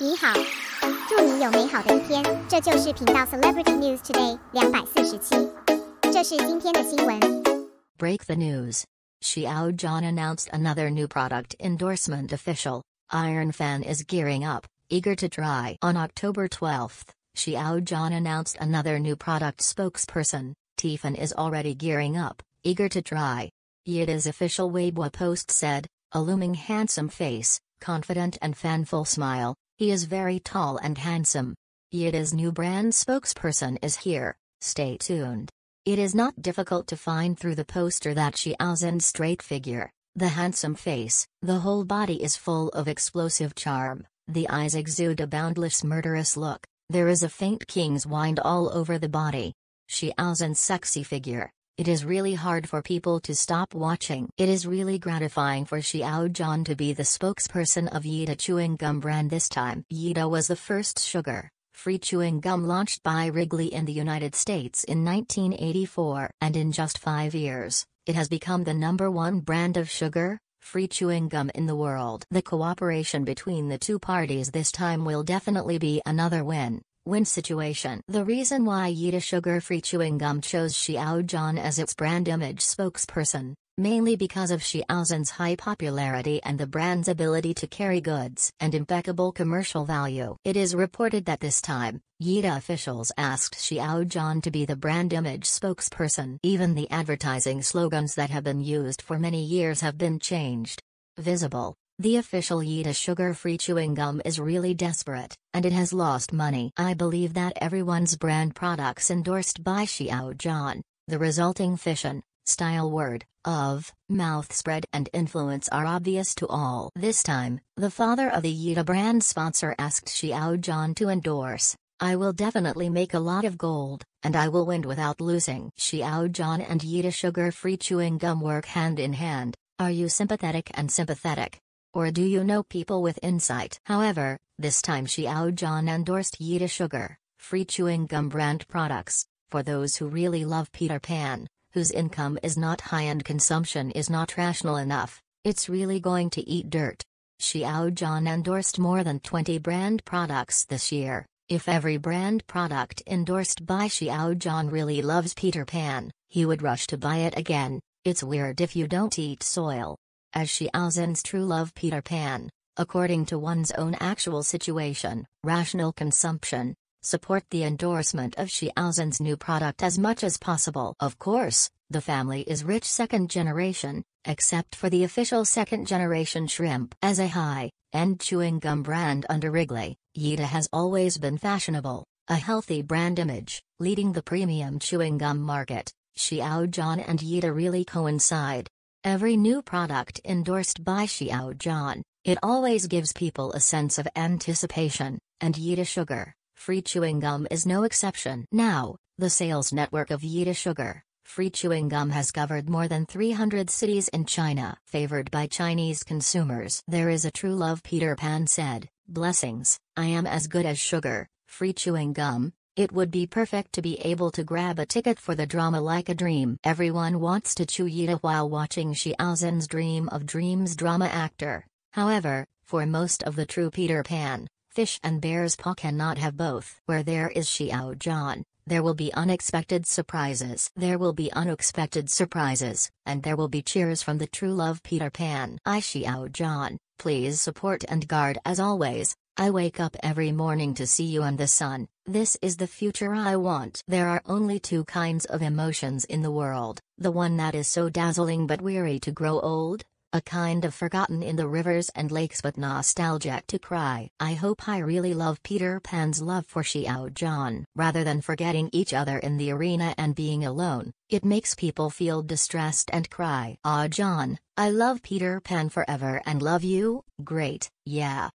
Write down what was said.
你好，祝你有美好的一天。这就是频道 Celebrity News Today 两百四十七，这是今天的新闻。Break the news. Xiao John announced another new product endorsement official. Iron Fan is gearing up, eager to try. On October twelfth, Xiao John announced another new product spokesperson. Tiffan is already gearing up, eager to try. Yida's official Weibo post said, a looming handsome face, confident and fanful smile, he is very tall and handsome. Yida's new brand spokesperson is here, stay tuned. It is not difficult to find through the poster that has a straight figure, the handsome face, the whole body is full of explosive charm, the eyes exude a boundless murderous look, there is a faint king's wind all over the body. has a sexy figure, it is really hard for people to stop watching. It is really gratifying for Xiao John to be the spokesperson of Yida chewing gum brand this time. Yida was the first sugar free chewing gum launched by Wrigley in the United States in 1984, and in just five years, it has become the number one brand of sugar, free chewing gum in the world. The cooperation between the two parties this time will definitely be another win. Win situation. The reason why Yida Sugar Free Chewing Gum chose Xiaojian as its brand image spokesperson, mainly because of Xiaozhen's high popularity and the brand's ability to carry goods and impeccable commercial value. It is reported that this time, Yida officials asked Xiaojian to be the brand image spokesperson. Even the advertising slogans that have been used for many years have been changed. Visible, the official Yida sugar-free chewing gum is really desperate, and it has lost money. I believe that everyone's brand products endorsed by Xiao John, the resulting fission, style word, of, mouth spread and influence are obvious to all. This time, the father of the Yida brand sponsor asked Xiao John to endorse. I will definitely make a lot of gold, and I will win without losing. Xiao John and Yida sugar-free chewing gum work hand in hand. Are you sympathetic and sympathetic? Or do you know people with insight? However, this time Xiao John endorsed Yida Sugar, free chewing gum brand products, for those who really love Peter Pan, whose income is not high and consumption is not rational enough, it's really going to eat dirt. Xiao John endorsed more than 20 brand products this year. If every brand product endorsed by Xiao John really loves Peter Pan, he would rush to buy it again. It's weird if you don't eat soil as Xiaozen's true love Peter Pan, according to one's own actual situation, rational consumption, support the endorsement of Xiaozen's new product as much as possible. Of course, the family is rich second generation, except for the official second generation shrimp. As a high-end chewing gum brand under Wrigley, Yida has always been fashionable, a healthy brand image, leading the premium chewing gum market. Xiao John and Yida really coincide. Every new product endorsed by Xiao John, it always gives people a sense of anticipation, and Yida Sugar, free chewing gum is no exception. Now, the sales network of Yida Sugar, free chewing gum has covered more than 300 cities in China, favored by Chinese consumers. There is a true love Peter Pan said, blessings, I am as good as sugar, free chewing gum, it would be perfect to be able to grab a ticket for the drama like a dream. Everyone wants to chew Yida while watching Xiao Dream of Dreams drama actor. However, for most of the true Peter Pan, Fish and Bear's Paw cannot have both. Where there is Xiao John, there will be unexpected surprises. There will be unexpected surprises, and there will be cheers from the true love Peter Pan. I Xiao John, please support and guard as always. I wake up every morning to see you and the sun. This is the future I want. There are only two kinds of emotions in the world the one that is so dazzling but weary to grow old, a kind of forgotten in the rivers and lakes but nostalgic to cry. I hope I really love Peter Pan's love for Xiao John. Rather than forgetting each other in the arena and being alone, it makes people feel distressed and cry. Ah John, I love Peter Pan forever and love you, great, yeah,